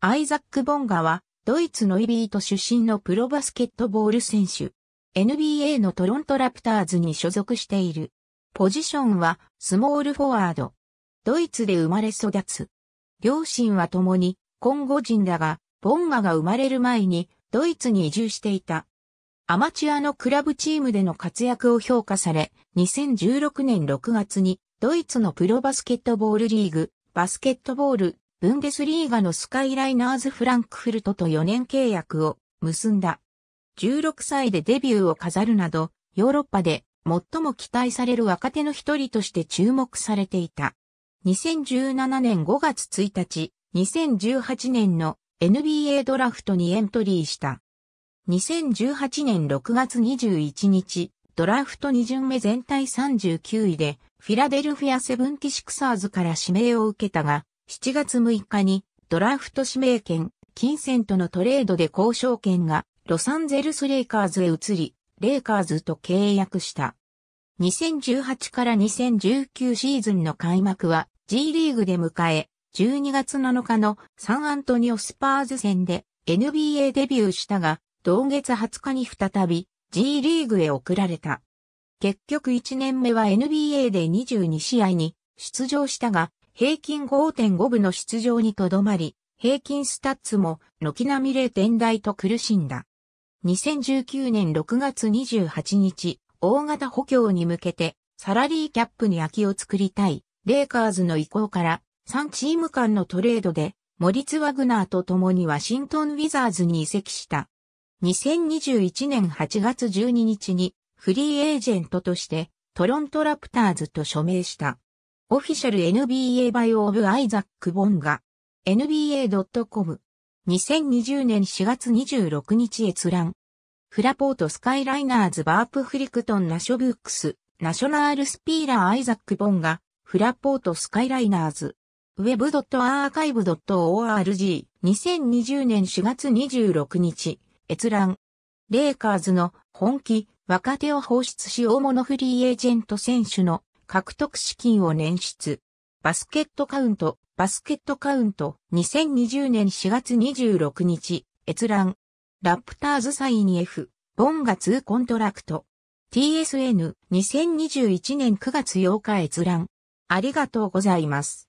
アイザック・ボンガは、ドイツのイビート出身のプロバスケットボール選手。NBA のトロントラプターズに所属している。ポジションは、スモールフォワード。ドイツで生まれ育つ。両親は共に、コンゴ人だが、ボンガが生まれる前に、ドイツに移住していた。アマチュアのクラブチームでの活躍を評価され、2016年6月に、ドイツのプロバスケットボールリーグ、バスケットボールブンデスリーガのスカイライナーズ・フランクフルトと4年契約を結んだ。16歳でデビューを飾るなど、ヨーロッパで最も期待される若手の一人として注目されていた。2017年5月1日、2018年の NBA ドラフトにエントリーした。2018年6月21日、ドラフト2巡目全体39位で、フィラデルフィアセブンティシクサーズから指名を受けたが、7月6日にドラフト指名権、金銭とのトレードで交渉権がロサンゼルスレイカーズへ移り、レイカーズと契約した。2018から2019シーズンの開幕は G リーグで迎え、12月7日のサンアントニオスパーズ戦で NBA デビューしたが、同月20日に再び G リーグへ送られた。結局1年目は NBA で22試合に出場したが、平均5.5部の出場にとどまり、平均スタッツも軒並み0点台と苦しんだ。2019年6月28日、大型補強に向けて、サラリーキャップに空きを作りたい、レイカーズの意向から、3チーム間のトレードで、モリツ・ワグナーと共にワシントン・ウィザーズに移籍した。2021年8月12日に、フリーエージェントとして、トロント・ラプターズと署名した。オフィシャル NBA バイオブアイザック・ボンガ。NBA.com。2020年4月26日閲覧。フラポートスカイライナーズバープフリクトンナショブックス。ナショナールスピーラーアイザック・ボンガ。フラポートスカイライナーズ。web.archive.org。2020年4月26日。閲覧。レイカーズの本気、若手を放出し大物フリーエージェント選手の獲得資金を捻出。バスケットカウント、バスケットカウント、2020年4月26日、閲覧。ラプターズサイン F、ボンガ2コントラクト。TSN、2021年9月8日閲覧。ありがとうございます。